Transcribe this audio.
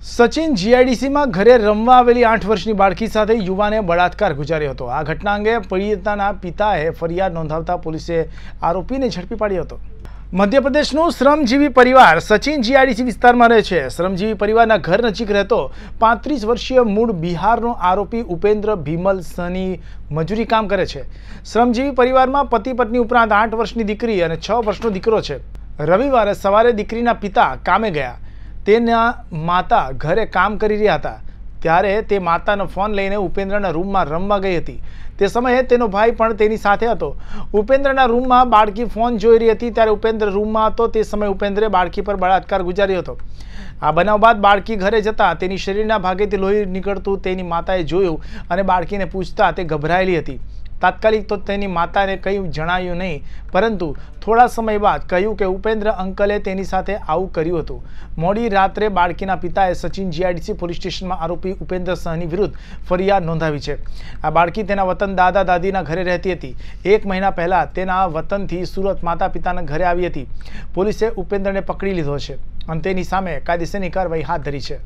સચિન જીઆઈડીસીમાં ઘરે રમવા આવેલી આઠ વર્ષની બાળકી સાથે યુવાને બળાત્કાર ગુજાર્યો હતો આ ઘટના અંગે પીડિતાના પિતાએ ફરિયાદ નોંધાવતા પોલીસે આરોપીને ઝડપી પાડ્યો હતો મધ્યપ્રદેશનું શ્રમજીવી પરિવાર સચિન જીઆઈડીસી વિસ્તારમાં રહે છે શ્રમજીવી પરિવારના ઘર નજીક રહેતો પાંત્રીસ વર્ષીય મૂળ બિહારનો આરોપી ઉપેન્દ્ર ભીમલ સની મજૂરી કામ કરે છે શ્રમજીવી પરિવારમાં પતિ પત્ની ઉપરાંત આઠ વર્ષની દીકરી અને છ વર્ષનો દીકરો છે રવિવારે સવારે દીકરીના પિતા કામે ગયા તેના માતા ઘરે કામ કરી રહ્યા હતા ત્યારે તે માતાનો ફોન લઈને ઉપેન્દ્રના રૂમમાં રમવા ગઈ હતી તે સમયે તેનો ભાઈ પણ તેની સાથે હતો ઉપેન્દ્રના રૂમમાં બાળકી ફોન જોઈ રહી હતી ત્યારે ઉપેન્દ્ર રૂમમાં હતો તે સમયે ઉપેન્દ્રે બાળકી પર બળાત્કાર ગુજાર્યો હતો આ બનાવ બાદ બાળકી ઘરે જતા તેની શરીરના ભાગેથી લોહી નીકળતું તેની માતાએ જોયું અને બાળકીને પૂછતા તે ગભરાયેલી હતી તાત્કાલિક તો તેની માતાને કંઈ જણાયું નહીં પરંતુ થોડા સમય બાદ કહ્યું કે ઉપેન્દ્ર અંકલે તેની સાથે આવું કર્યું હતું મોડી રાત્રે બાળકીના પિતાએ સચિન જીઆઈડીસી પોલીસ સ્ટેશનમાં આરોપી ઉપેન્દ્ર સહની વિરુદ્ધ ફરિયાદ નોંધાવી છે આ બાળકી તેના વતન દાદા દાદીના ઘરે રહેતી હતી એક મહિના પહેલાં તેના વતનથી સુરત માતા પિતાના ઘરે આવી હતી પોલીસે ઉપેન્દ્રને પકડી લીધો છે અને તેની સામે કાયદેસરની કાર્યવાહી હાથ ધરી છે